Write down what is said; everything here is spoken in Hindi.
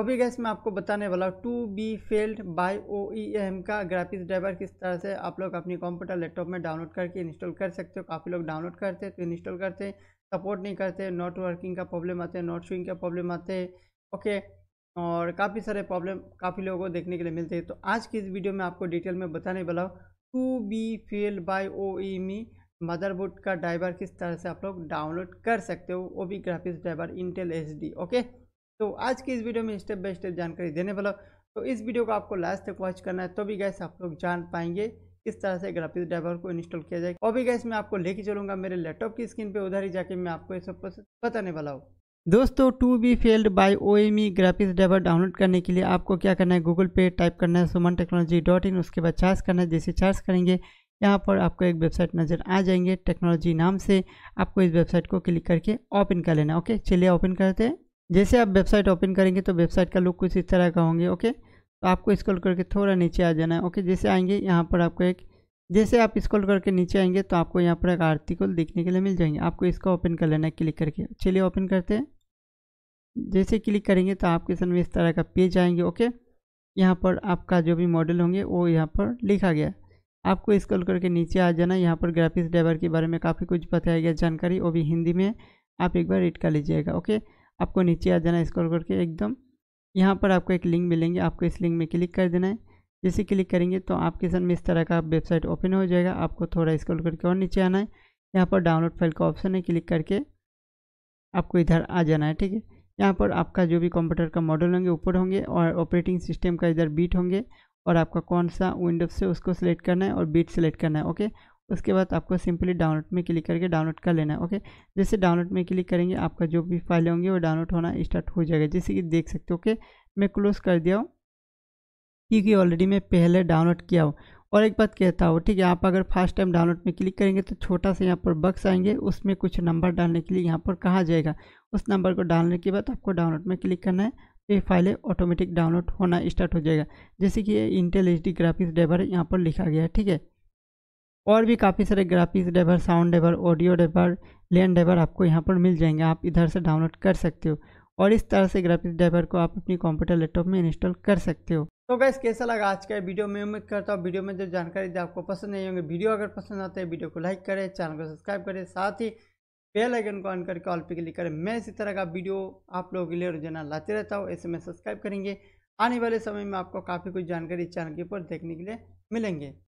अभी गैस मैं आपको बताने वाला हूँ to be filled by O E M का ग्राफिक्स ड्राइवर किस तरह से आप लोग अपनी कंप्यूटर लैपटॉप में डाउनलोड करके इंस्टॉल कर सकते हो काफ़ी लोग डाउनलोड करते हैं तो इंस्टॉल करते हैं सपोर्ट नहीं करते नॉट वर्किंग का प्रॉब्लम आते हैं नॉट शूइंग का प्रॉब्लम आते हैं ओके और काफ़ी सारे प्रॉब्लम काफ़ी लोगों को देखने के लिए मिलते हैं तो आज की इस वीडियो में आपको डिटेल में बताने वाला हूँ to be filled by O E M motherboard का ड्राइवर किस तरह से आप लोग डाउनलोड कर सकते हो वो भी graphics driver Intel H okay तो आज की इस वीडियो में स्टेप बाय स्टेप जानकारी देने वाला तो इस वीडियो को आपको लास्ट तक वॉच करना है तो भी गैस आप लोग जान पाएंगे किस तरह से ग्राफिक्स ड्राइवर को इंस्टॉल किया जाए और भी गैस मैं आपको लेके चलूंगा मेरे लैपटॉप की स्क्रीन पे उधर ही जाके मैं आपको ये सब प्रोसेस बताने वाला हूँ दोस्तों to be filled by O M E graphics driver download करने के लिए आपको क्या करना है गूगल पे टाइप करना है सुमन टेक्नोलॉजी डॉट इन उसके बाद चार्ज करना है जैसे चार्ज करेंगे यहाँ पर आपको एक वेबसाइट नज़र आ जाएंगे टेक्नोलॉजी नाम से आपको इस वेबसाइट को क्लिक करके ओपन कर लेना ओके चलिए ओपन करते हैं जैसे आप वेबसाइट ओपन करेंगे तो वेबसाइट का लुक कुछ इस तरह का होंगे ओके तो आपको स्क्रॉल करके थोड़ा नीचे आ जाना है ओके जैसे आएंगे यहाँ पर आपको एक जैसे आप स्क्रॉल करके नीचे आएंगे तो आपको यहाँ पर एक आर्टिकल देखने के लिए मिल जाएंगे आपको इसका ओपन कर लेना है क्लिक करके चलिए ओपन करते हैं जैसे क्लिक करेंगे तो आपके सामने इस तरह का पेज आएंगे ओके यहाँ पर आपका जो भी मॉडल होंगे वो यहाँ पर लिखा गया आपको स्क्रॉल करके नीचे आ जाना है यहाँ पर ग्राफिक्स ड्राइवर के बारे में काफ़ी कुछ बताया गया जानकारी वो भी हिंदी में आप एक बार रीड कर लीजिएगा ओके आपको नीचे आ जाना है स्क्रॉल करके एकदम यहाँ पर आपको एक लिंक मिलेंगे आपको इस लिंक में क्लिक कर देना है जैसे क्लिक करेंगे तो आपके सामने इस तरह का वेबसाइट ओपन हो जाएगा आपको थोड़ा स्क्रॉल करके और नीचे आना है यहाँ पर डाउनलोड फाइल का ऑप्शन है क्लिक करके आपको इधर आ जाना है ठीक है यहाँ पर आपका जो भी कंप्यूटर का मॉडल होंगे ऊपर होंगे और ऑपरेटिंग सिस्टम का इधर बीट होंगे और आपका कौन सा विंडोज से उसको सिलेक्ट करना है और बीट सेलेक्ट करना है ओके उसके बाद आपको सिंपली डाउनलोड में क्लिक करके डाउनलोड कर लेना है ओके जैसे डाउनलोड में क्लिक करेंगे आपका जो भी फाइल होंगे वो डाउनलोड होना स्टार्ट हो जाएगा जैसे कि देख सकते हो ओके मैं क्लोज़ कर दिया हूँ क्योंकि ऑलरेडी मैं पहले डाउनलोड किया हूँ और एक बात कहता हूँ ठीक है आप अगर फर्स्ट टाइम डाउनलोड में क्लिक करेंगे तो छोटा सा यहाँ पर बक्स आएंगे उसमें कुछ नंबर डालने के लिए यहाँ पर कहा जाएगा उस नंबर को डालने के बाद आपको डाउनलोड में क्लिक करना है ये फाइलें ऑटोमेटिक डाउनलोड होना स्टार्ट हो जाएगा जैसे कि ये Intel H D graphics driver यहाँ पर लिखा गया है ठीक है और भी काफ़ी सारे graphics driver sound driver audio driver LAN driver आपको यहाँ पर मिल जाएंगे आप इधर से डाउनलोड कर सकते हो और इस तरह से ग्राफिक्स डेवर को आप अपनी कंप्यूटर लैपटॉप में इंस्टॉल कर सकते हो तो गैस कैसा लगा आज का वीडियो में उम्मीद करता हूँ वीडियो में जो जानकारी दी आपको पसंद नहीं होंगे वीडियो अगर पसंद आता है वीडियो को लाइक करें चैनल को सब्सक्राइब करें साथ ही बेल आइकन को ऑन करके ऑल पे क्लिक करें मैं इसी तरह का वीडियो आप लोगों के लिए रोजाना लाते रहता हूँ ऐसे में सब्सक्राइब करेंगे आने वाले समय में आपको काफ़ी कुछ जानकारी चैनल के ऊपर देखने के लिए मिलेंगे